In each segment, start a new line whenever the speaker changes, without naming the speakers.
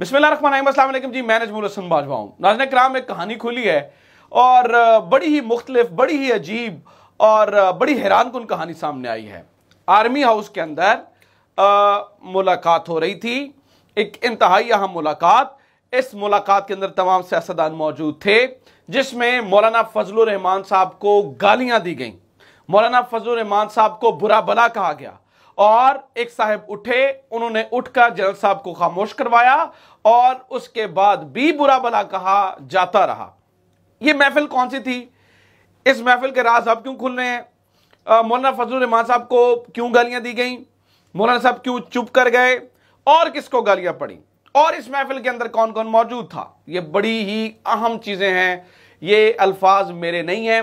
बिस्मिल्लाम जी मैं नजमुल हसन बाजवा हूँ नाजन कराम एक कहानी खुली है और बड़ी ही मुख्तलिफ बड़ी ही अजीब और बड़ी हैरान कन कहानी सामने आई है आर्मी हाउस के अंदर मुलाकात हो रही थी एक इंतहाई अहम मुलाकात इस मुलाकात के अंदर तमाम सियासतदान मौजूद थे जिसमें मौलाना फजल रहमान साहब को गालियां दी गई मौलाना फजल रहमान साहब को बुरा भला कहा गया और एक साहब उठे उन्होंने उठकर जनरल साहब को खामोश करवाया और उसके बाद भी बुरा भला कहा जाता रहा यह महफिल कौन सी थी इस महफिल के राज अब क्यों खुल रहे हैं मौलाना फजल रहमान साहब को क्यों गालियां दी गई मौलाना साहब क्यों चुप कर गए और किसको गालियां पड़ी और इस महफिल के अंदर कौन कौन मौजूद था ये बड़ी ही अहम चीज़ें हैं ये अल्फाज मेरे नहीं हैं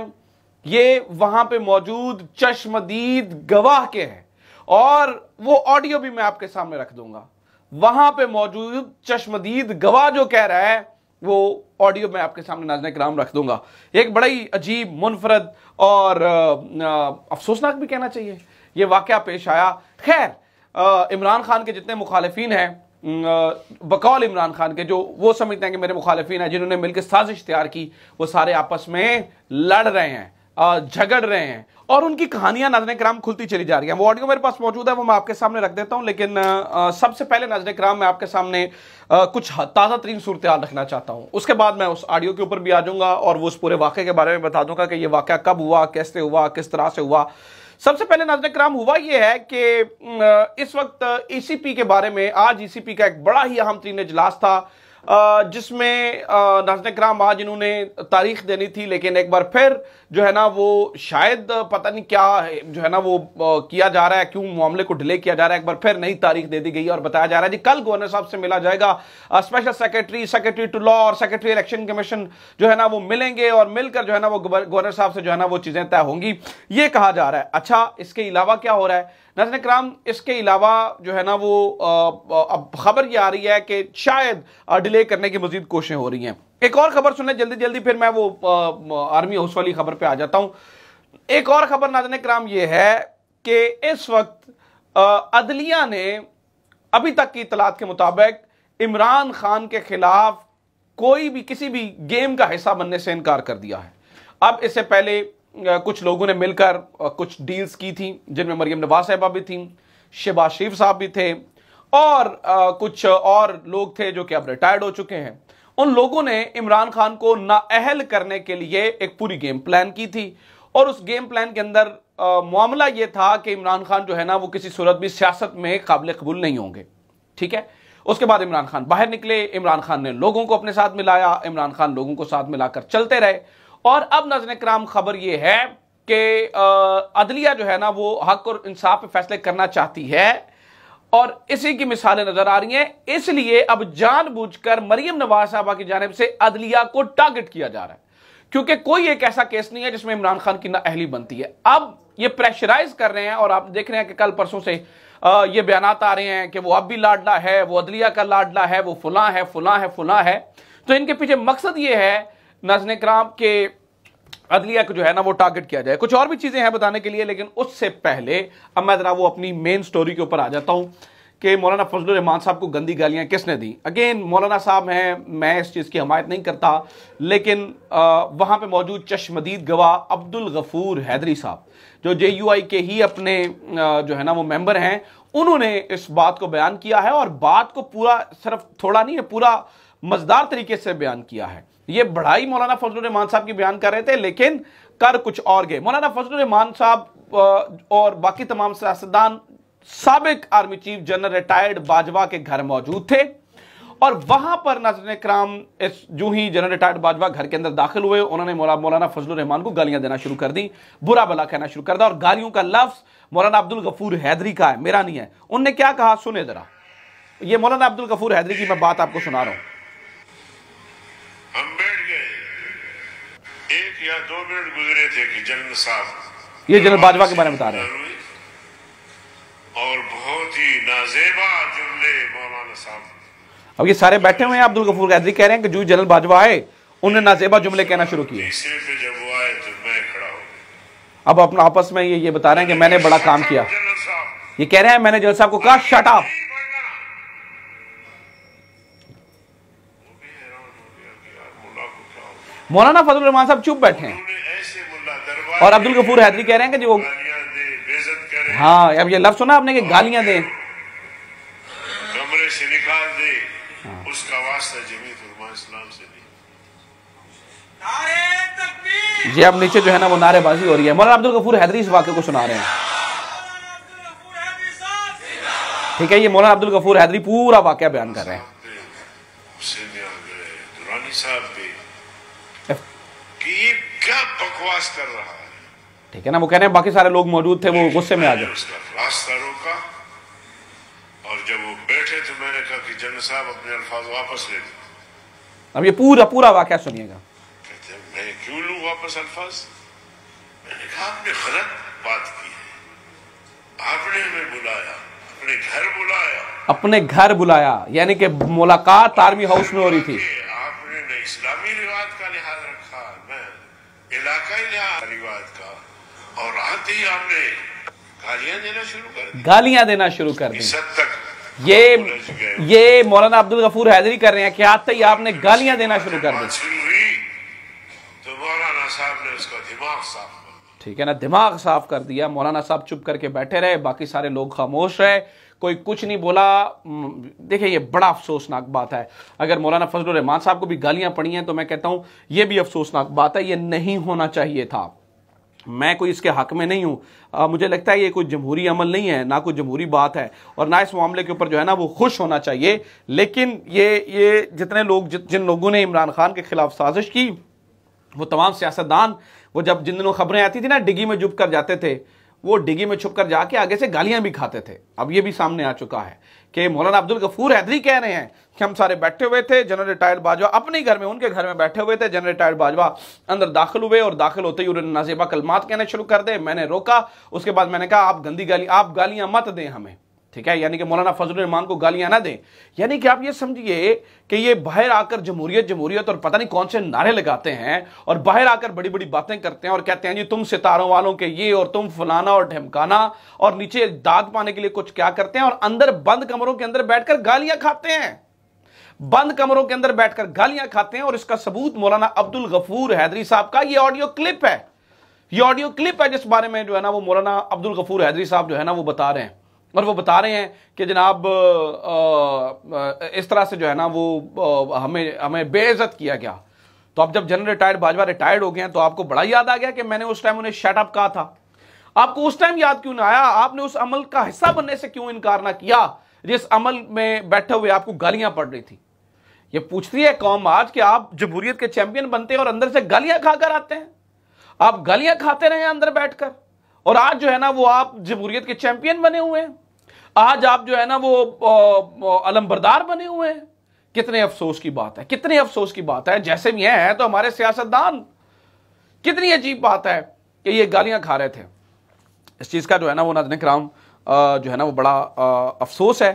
ये वहां पे मौजूद चश्मदीद गवाह के हैं और वो ऑडियो भी मैं आपके सामने रख दूंगा वहां पे मौजूद चश्मदीद गवाह जो कह रहा है वो ऑडियो मैं आपके सामने के कराम रख दूंगा एक बड़ा ही अजीब मुनफरद और अफसोसनाक भी कहना चाहिए ये वाक़ पेश आया खैर इमरान खान के जितने मुखालफी हैं बकौल इमरान खान के जो वो समझते हैं कि मेरे मुखालफी हैं जिन्होंने मिलकर साजिश तैयार की वो सारे आपस में लड़ रहे हैं झगड़ रहे हैं और उनकी कहानियां नाजन कराम खुलती चली जा रही है वो ऑडियो मेरे पास मौजूद है वो मैं आपके सामने रख देता हूं लेकिन सबसे पहले नाजन कराम मैं आपके सामने कुछ ताज़ा तरीन सूरत हाल रखना चाहता हूं उसके बाद मैं उस ऑडियो के ऊपर भी आ जाऊंगा और वो उस पूरे वाक्य के बारे में बता दूंगा कि ये वाक्य कब हुआ कैसे हुआ किस तरह से हुआ सबसे पहले नजर कराम हुआ यह है कि इस वक्त ई e के बारे में आज ई e का एक बड़ा ही अहम तरीन इजलास था जिसमें नाजन कराम आज इन्होंने तारीख देनी थी लेकिन एक बार फिर जो है ना वो शायद पता नहीं क्या जो है ना वो किया जा रहा है क्यों मामले को डिले किया जा रहा है एक बार फिर नई तारीख दे दी गई और बताया जा रहा है जी कल गवर्नर साहब से मिला जाएगा special secretary secretary to law और सेक्रेटरी इलेक्शन कमीशन जो है ना वो मिलेंगे और मिलकर जो है ना वो गवर्नर साहब से जो है ना वो चीजें तय होंगी ये कहा जा रहा है अच्छा इसके अलावा क्या हो रहा है नाजन कराम इसके अलावा जो है ना वो अब खबर ये आ रही है कि शायद डिले करने की मजीद कोशिशें हो रही हैं एक और खबर सुन जल्दी जल्दी फिर मैं वो आर्मी हाउस वाली खबर पर आ जाता हूँ एक और खबर नाजन कराम ये है कि इस वक्त अदलिया ने अभी तक की इतलात के मुताबिक इमरान खान के खिलाफ कोई भी किसी भी गेम का हिस्सा बनने से इनकार कर दिया है अब इससे पहले कुछ लोगों ने मिलकर कुछ डील्स की थी जिनमें मरियम नवाज साहबा भी थी शिबा शरीफ साहब भी थे और कुछ और लोग थे जो कि अब रिटायर्ड हो चुके हैं उन लोगों ने इमरान खान को नाअहल करने के लिए एक पूरी गेम प्लान की थी और उस गेम प्लान के अंदर मामला यह था कि इमरान खान जो है ना वो किसी सूरत भी सियासत में काबिल कबूल नहीं होंगे ठीक है उसके बाद इमरान खान बाहर निकले इमरान खान ने लोगों को अपने साथ मिलाया इमरान खान लोगों को साथ मिलाकर चलते रहे और अब नजर कराम खबर यह है कि अदलिया जो है ना वो हक और इंसाफ पे फैसले करना चाहती है और इसी की मिसालें नजर आ रही हैं इसलिए अब जानबूझकर मरियम नवाज साहबा की जानब से अदलिया को टारगेट किया जा रहा है क्योंकि कोई एक ऐसा केस नहीं है जिसमें इमरान खान की ना अहली बनती है अब ये प्रेशराइज कर रहे हैं और आप देख रहे हैं कि कल परसों से ये बयान आ रहे हैं कि वो अब भी लाडला है वो अदलिया का लाडला है वो फुला है फुला है फुला है तो इनके पीछे मकसद ये है नाजन कराम के अदलिया को जो है ना वो टारगेट किया जाए कुछ और भी चीज़ें हैं बताने के लिए लेकिन उससे पहले अब मैं जरा वो अपनी मेन स्टोरी के ऊपर आ जाता हूँ कि मौलाना फजल रहमान साहब को गंदी गालियाँ किसने दी अगेन मौलाना साहब हैं मैं इस चीज़ की हमायत नहीं करता लेकिन वहाँ पे मौजूद चश्मदीद गवाह अब्दुल गफूर हैदरी साहब जो जे यू आई के ही अपने जो है ना वो मेंबर हैं उन्होंने इस बात को बयान किया है और बात को पूरा सिर्फ थोड़ा नहीं है पूरा मजदार तरीके से बयान किया है ये बढ़ाई मौलाना फजल रहमान साहब की बयान कर रहे थे लेकिन कर कुछ और गए मौलाना फजल रहमान साहब और बाकी तमाम सियासतदान सबक army chief general retired Bajwa के घर मौजूद थे और वहां पर नजर कराम इस जो ही जनरल रिटायर्ड बाजवा घर के अंदर दाखिल हुए उन्होंने मौलाना फजल रहमान को गालियां देना शुरू कर दी बुरा भला कहना शुरू कर दिया और गालियों का लफ्ज मौलाना अब्दुल गफूर हैदरी का है मेरा नहीं है उनने क्या कहा सुने जरा ये मौलाना अब्दुल गफूर हैदरी की मैं बात आपको सुना रहा हूं हम
बैठ गए एक या दो मिनट गुजरे थे कि जनरल साहब
ये जनरल बाजवा के बारे में बता रहे हैं
और बहुत ही नाजेबा जुमले मौलाना साहब
अब ये सारे बैठे हुए हैं अब्दुल गफूर गैदरी कह रहे हैं कि जो जनरल बाजवा आए उन्हें नाजेबा जुमले कहना शुरू किए जब वो आए तो मैं खड़ा अब अपना आपस में ये ये बता रहे हैं कि मैंने बड़ा काम किया ये कह रहे हैं मैंने जनरल साहब को कहा शट अप मौलाना फजल रहमान साहब चुप बैठे हैं और अब्दुल गफूर हैदरी कह रहे हैं कि जो हाँ अब ये लफ्ज सुना आपने कि गालियां दें
कमरे से निकाल दे हाँ। उसका वास्ता जमीत इस्लाम से
ये अब नीचे जो है ना वो नारेबाजी हो रही है मौलाना अब्दुल गफूर हैदरी इस वाक्य को सुना रहे हैं ठीक है ये मौलाना अब्दुल गफूर हैदरी पूरा वाक्य बयान कर रहे हैं
कि ये क्या बकवास कर रहा है
ठीक है ना वो कह रहे हैं बाकी सारे लोग मौजूद थे वो गुस्से में आ गए उसका
रास्ता रोका और जब वो बैठे तो मैंने कहा कि जन साहब अपने अल्फाज वापस ले लो
अब ये पूरा पूरा वाक्य सुनिएगा
कहते मैं क्यों लू वापस अल्फाज मैंने कहा आपने गलत बात की है आपने हमें बुलाया अपने घर
बुलाया अपने घर बुलाया यानी कि मुलाकात आर्मी हाउस में हो रही थी
आपने इस्लामी रिवाज
गालियां देना शुरू कर दी ये ये मौलाना अब्दुल गफूर हैदरी कर रहे हैं कि आते ही आपने गालियां देना शुरू कर दी
तो
ठीक है ना दिमाग साफ कर दिया मौलाना साहब चुप करके बैठे रहे बाकी सारे लोग खामोश रहे कोई कुछ नहीं बोला देखिए ये बड़ा अफसोसनाक बात है अगर मौलाना फजल रहमान साहब को भी गालियां पड़ी हैं तो मैं कहता हूं ये भी अफसोसनाक बात है ये नहीं होना चाहिए था मैं कोई इसके हक में नहीं आ, मुझे लगता है ये कोई जमहूरी अमल नहीं है ना कोई जमहूरी बात है और ना इस मामले के ऊपर जो है ना वो खुश होना चाहिए लेकिन ये ये जितने लोग जि, जिन लोगों ने इमरान खान के खिलाफ साजिश की वो तमाम सियासतदान वो जब जिन दिनों खबरें आती थी ना डिगी में जुब कर जाते थे वो डिगी में छुपकर जाके आगे से गालियां भी खाते थे अब ये भी सामने आ चुका है कि मौलाना अब्दुल गफूर हैदरी कह रहे हैं कि हम सारे बैठे हुए थे जनरल रिटायर्ड बाजवा अपने घर में उनके घर में बैठे हुए थे जनरल रिटायर्ड बाजवा अंदर दाखिल हुए और दाखिल होते ही उन्होंने नाजेबा कलमात कहने शुरू कर दे मैंने रोका उसके बाद मैंने कहा आप गंदी गाली आप गालियां मत दें हमें ठीक है यानी कि मौलाना फजल रहमान को गालियां ना दें यानी कि आप ये समझिए कि ये बाहर आकर जमहूरियत जमहूरियत और पता नहीं कौन से नारे लगाते हैं और बाहर आकर बड़ी बड़ी बातें करते हैं और कहते हैं जी तुम सितारों वालों के ये और तुम फलाना और ढमकाना और नीचे दाग पाने के लिए कुछ क्या करते हैं और अंदर बंद कमरों के अंदर बैठकर गालियां खाते हैं बंद कमरों के अंदर बैठकर गालियां खाते हैं और इसका सबूत मौलाना अब्दुल गफूर हैदरी साहब का ये ऑडियो क्लिप है ये ऑडियो क्लिप है जिस बारे में जो है ना वो मौलाना अब्दुल गफूर हैदरी साहब जो है ना वो बता रहे हैं और वो बता रहे हैं कि जनाब इस तरह से जो है ना वो हमें हमें बेइज्जत किया गया तो अब जब जनरल रिटायर्ड बाजवा रिटायर्ड हो गए हैं तो आपको बड़ा याद आ गया कि मैंने उस टाइम उन्हें शटअप कहा था आपको उस टाइम याद क्यों ना आया आपने उस अमल का हिस्सा बनने से क्यों इनकार ना किया जिस अमल में बैठे हुए आपको गालियां पड़ रही थी ये पूछती है कौम आज कि आप जमहूरियत के चैंपियन बनते हैं और अंदर से गालियां खाकर आते हैं आप गालियां खाते रहे अंदर बैठकर और आज जो है ना वो आप जमहूरियत के चैंपियन बने हुए हैं आज आप जो है ना वो अलमबरदार बने हुए हैं कितने अफसोस की बात है कितने अफसोस की बात है जैसे भी हैं तो हमारे सियासतदान कितनी अजीब बात है कि ये गालियां खा रहे थे इस चीज़ का जो है ना वो नाजन कराम जो है ना वो बड़ा अफसोस है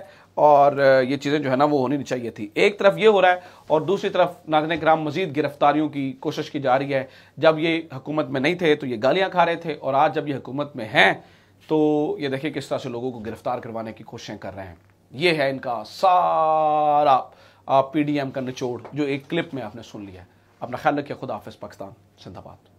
और ये चीज़ें जो है ना वो होनी नहीं चाहिए थी एक तरफ ये हो रहा है और दूसरी तरफ नाजन कराम मजीद गिरफ्तारियों की कोशिश की जा रही है जब ये हुकूमत में नहीं थे तो ये गालियाँ खा रहे थे और आज जब ये हुकूमत में हैं तो ये देखिए किस तरह से लोगों को गिरफ्तार करवाने की कोशिशें कर रहे हैं ये है इनका सारा पी एम का निचोड़ जो एक क्लिप में आपने सुन लिया है अपना ख्याल रखिए खुद हाफिज़ पाकिस्तान जिंदाबाद